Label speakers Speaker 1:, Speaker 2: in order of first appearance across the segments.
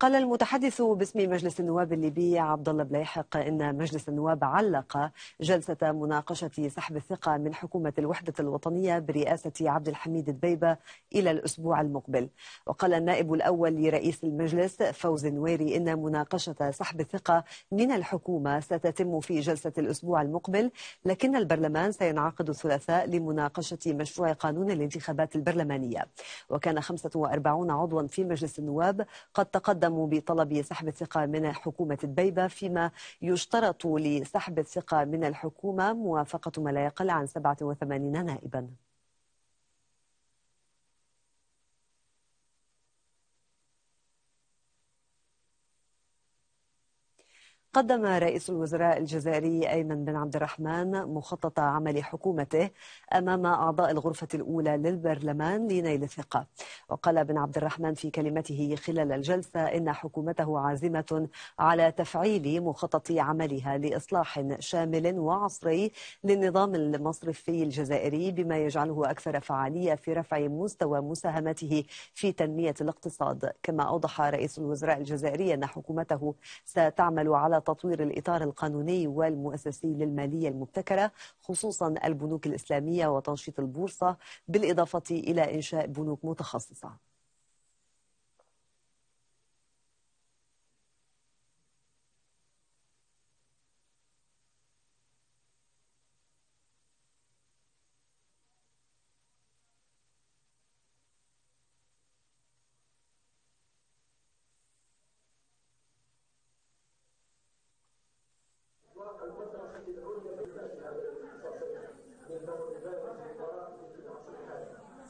Speaker 1: قال المتحدث باسم مجلس النواب الليبي عبد الله بليحق ان مجلس النواب علق جلسه مناقشه سحب الثقه من حكومه الوحده الوطنيه برئاسه عبد الحميد دبيبه الى الاسبوع المقبل وقال النائب الاول لرئيس المجلس فوز نويري ان مناقشه سحب الثقه من الحكومه ستتم في جلسه الاسبوع المقبل لكن البرلمان سينعقد الثلاثاء لمناقشه مشروع قانون الانتخابات البرلمانيه وكان 45 عضوا في مجلس النواب قد تقدم قدموا بطلب سحب الثقة من حكومة البيبة فيما يشترط لسحب الثقة من الحكومة موافقة ما لا يقل عن 87 نائبا قدم رئيس الوزراء الجزائري أيمن بن عبد الرحمن مخطط عمل حكومته أمام أعضاء الغرفة الأولى للبرلمان لنيل الثقة وقال بن عبد الرحمن في كلمته خلال الجلسة إن حكومته عازمة على تفعيل مخطط عملها لإصلاح شامل وعصري للنظام المصرفي الجزائري بما يجعله أكثر فعالية في رفع مستوى مساهمته في تنمية الاقتصاد كما أوضح رئيس الوزراء الجزائري أن حكومته ستعمل على تطوير الإطار القانوني والمؤسسي للمالية المبتكرة خصوصا البنوك الإسلامية وتنشيط البورصة بالإضافة إلى إنشاء بنوك متخصصة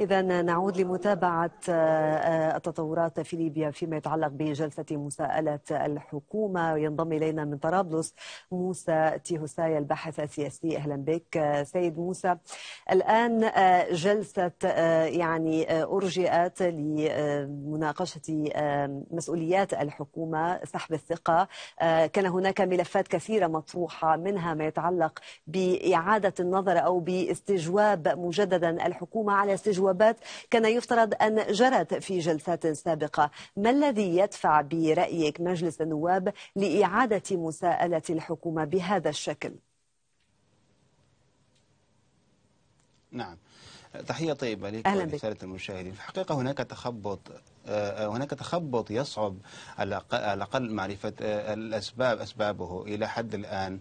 Speaker 1: إذا نعود لمتابعة آه، آه، التطورات في ليبيا فيما يتعلق بجلسة مساءلة الحكومة ينضم إلينا من طرابلس موسى تيهوساي الباحث السياسي أهلا بك آه، سيد موسى الآن جلسة يعني أرجئت لمناقشة مسؤوليات الحكومة سحب الثقة كان هناك ملفات كثيرة مطروحة منها ما يتعلق بإعادة النظر أو باستجواب مجددا الحكومة على استجواب الجوابات كان يفترض أن جرت في جلسات سابقة ما الذي يدفع برأيك مجلس النواب لإعادة مساءلة الحكومة بهذا الشكل
Speaker 2: نعم تحية طيبة لك أهلا بك. المشاهدين في الحقيقة هناك تخبط آه، آه، هناك تخبط يصعب على الأقل معرفة آه، الأسباب أسبابه إلى حد الآن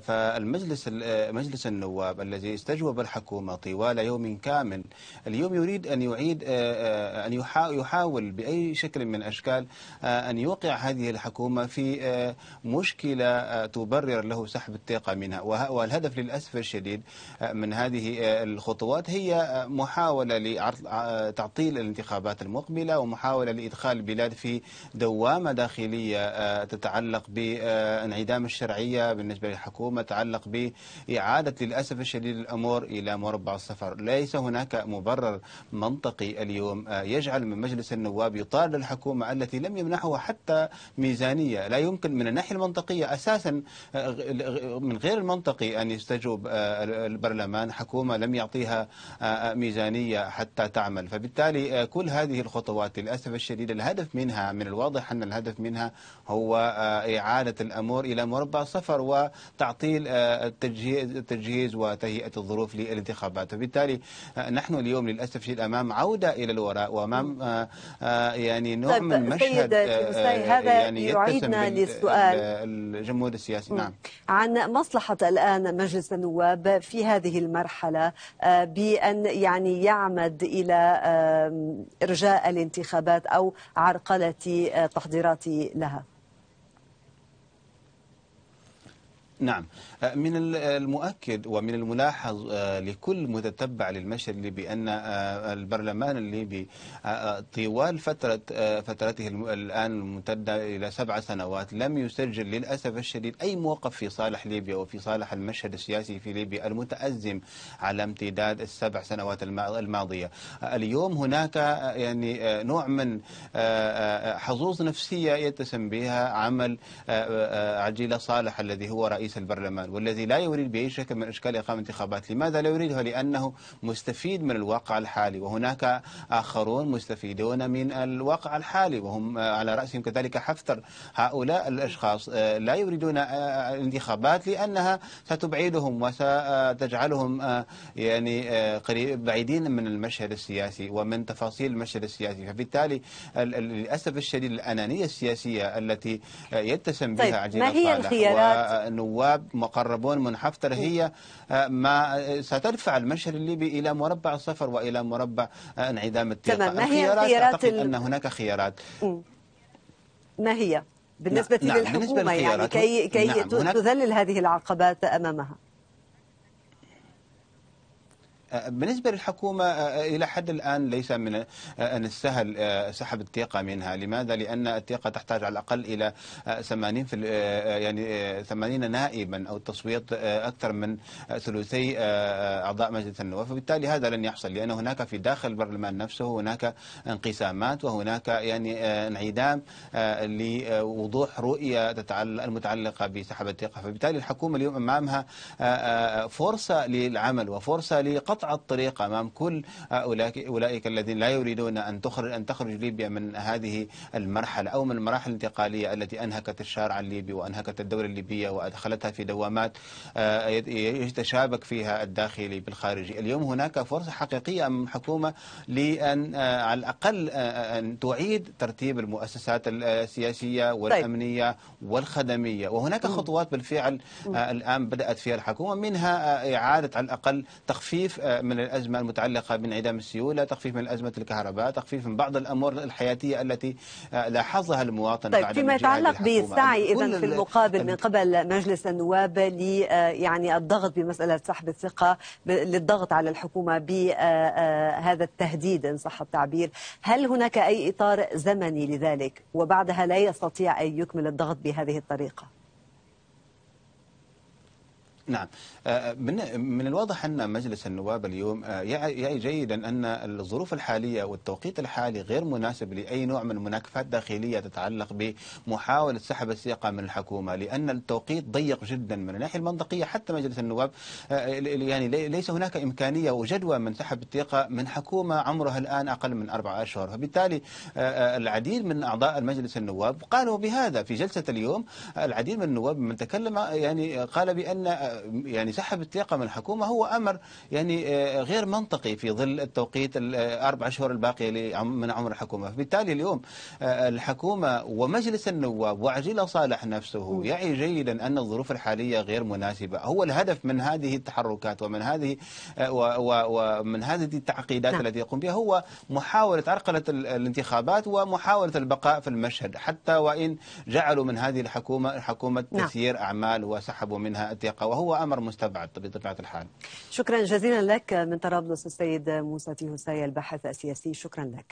Speaker 2: فالمجلس مجلس النواب الذي استجوب الحكومة طوال يوم كامل اليوم يريد أن يعيد أن يحاول بأي شكل من أشكال أن يوقع هذه الحكومة في مشكلة تبرر له سحب الثقة منها والهدف للأسف الشديد من هذه الخطوات هي محاولة لتعطيل الانتخابات المقبلة ومحاولة لإدخال البلاد في دوامة داخلية آه، تتعلق بانعدام الشرعية بالنسبة للحكومة تتعلق بإعادة للأسف الشديد الأمور إلى مربع السفر ليس هناك مبرر منطقي اليوم آه، يجعل من مجلس النواب يطال الحكومة التي لم يمنحه حتى ميزانية لا يمكن من الناحية المنطقية أساسا آه، من غير المنطقي أن يستجوب البرلمان حكومة لم يعطيها ميزانية حتى تعمل فبالتالي كل هذه الخطوات تطرقت للأسف الشديد الهدف منها من الواضح أن الهدف منها هو آه، إعادة الأمور إلى مربع صفر وتعطيل آه، التجهيز وتهيئة الظروف للانتخابات وبالتالي آه، نحن اليوم للأسف الشديد أمام عودة إلى الوراء وأمام يعني نوع طيب، من مشهد هذا يعني يعيدنا للسؤال الجمهور السياسي نعم
Speaker 1: عن مصلحة الآن مجلس النواب في هذه المرحلة بأن يعني يعمد إلى إرجاء الانتخابات أو عرقلة تحضيراتي لها
Speaker 2: نعم آه، من المؤكد ومن الملاحظ آه، لكل متتبع للمشهد الليبي أن آه، البرلمان الليبي طوال فترة فترته الآن الممتدة إلى سبع سنوات لم يسجل للأسف الشديد أي موقف في صالح ليبيا وفي صالح المشهد السياسي في ليبيا المتأزم على امتداد السبع سنوات الماضية اليوم هناك يعني نوع من حظوظ نفسية يتسم بها عمل عجيلة صالح الذي هو رئيس رئيس البرلمان والذي لا يريد بأي شكل من أشكال إقامة انتخابات لماذا لا يريدها لأنه مستفيد من الواقع الحالي وهناك آخرون مستفيدون من الواقع الحالي وهم على رأسهم كذلك حفتر هؤلاء الأشخاص آه، لا يريدون الانتخابات آه، آه، لأنها ستبعدهم وستجعلهم يعني قريب بعيدين من المشهد السياسي ومن تفاصيل المشهد السياسي فبالتالي للأسف الشديد الأنانية السياسية التي يتسم بها طيب عجيب ما هي الخيارات نواب مقربون من حفتر هي آه، ما آه، ستدفع المشهد الليبي إلى مربع الصفر وإلى مربع آه، انعدام الثقة تمام ما هي خيارات ال... أن هناك خيارات
Speaker 1: ما هي بالنسبة نعم. نعم. للحكومة بالنسبة يعني كي, كي نعم. تذلل هذه العقبات أمامها
Speaker 2: بالنسبة للحكومة آه، آه، إلى حد الآن ليس من آه، السهل سحب الثقة منها لماذا؟ لأن الثقة تحتاج على الأقل إلى 80 في يعني 80 نائبا أو تصويت أكثر من ثلثي أعضاء مجلس النواب فبالتالي هذا لن يحصل لأن هناك في داخل البرلمان نفسه هناك انقسامات وهناك يعني انعدام لوضوح رؤية المتعلقة بسحب الثقة فبالتالي الحكومة اليوم أمامها فرصة للعمل وفرصة لقطع الطريق أمام كل أولئك الذين لا يريدون أن تخرج أن تخرج ليبيا من هذه المرحلة أو من المراحل الانتقالية التي أنهكت الشارع الليبي وأنهكت الدولة الليبية وأدخلتها في دوامات آه، يتشابك فيها الداخلي بالخارجي اليوم هناك فرصة حقيقية أمام الحكومة لأن آه، على الأقل آه، أن تعيد ترتيب المؤسسات السياسية طيب. والأمنية والخدمية وهناك خطوات بالفعل الآن بدأت فيها الحكومة منها إعادة على الأقل تخفيف من الأزمة المتعلقة بانعدام السيولة تخفيف من أزمة الكهرباء تخفيف من بعض الأمور الحياتية التي آه، لاحظها المواطن طيب بعد فيما يتعلق بالسعي إذا في المقابل من
Speaker 1: قبل مجلس النواب لي آه، يعني الضغط بمسألة سحب الثقة للضغط على الحكومة بهذا آه، التهديد إن صح التعبير هل هناك أي إطار زمني لذلك وبعدها لا يستطيع أن يكمل الضغط بهذه الطريقة
Speaker 2: نعم آه، آه، من الواضح أن مجلس النواب اليوم آه، يعي جيدا أن الظروف الحالية والتوقيت الحالي غير مناسب لأي نوع من المناكفات الداخليه تتعلق بمحاولة سحب الثقة من الحكومة لأن التوقيت ضيق جدا من الناحية المنطقية حتى مجلس النواب يعني ليس هناك إمكانية وجدوى من سحب الثقة من حكومة عمرها الآن أقل من أربع أشهر فبالتالي العديد من أعضاء المجلس النواب قالوا بهذا في جلسة اليوم العديد من النواب من تكلم يعني قال بأن يعني سحب الثقة من الحكومة هو أمر يعني آه، غير منطقي في ظل التوقيت الأربع شهور الباقية من عمر الحكومة بالتالي اليوم آه، الحكومة ومجلس النواب وعجيل صالح نفسه يعي جيدا أن الظروف الحالية غير مناسبة هو الهدف من هذه التحركات ومن هذه آه، ومن هذه التعقيدات نعم. التي يقوم بها هو محاولة عرقلة الانتخابات ومحاولة البقاء في المشهد حتى وإن جعلوا من هذه الحكومة حكومة نعم. تسيير أعمال وسحبوا منها الثقة وهو هو أمر مستبعد بطبيعة الحال
Speaker 1: شكرا جزيلا لك من طرابلس السيد موسى تيهوساي الباحث السياسي شكرا لك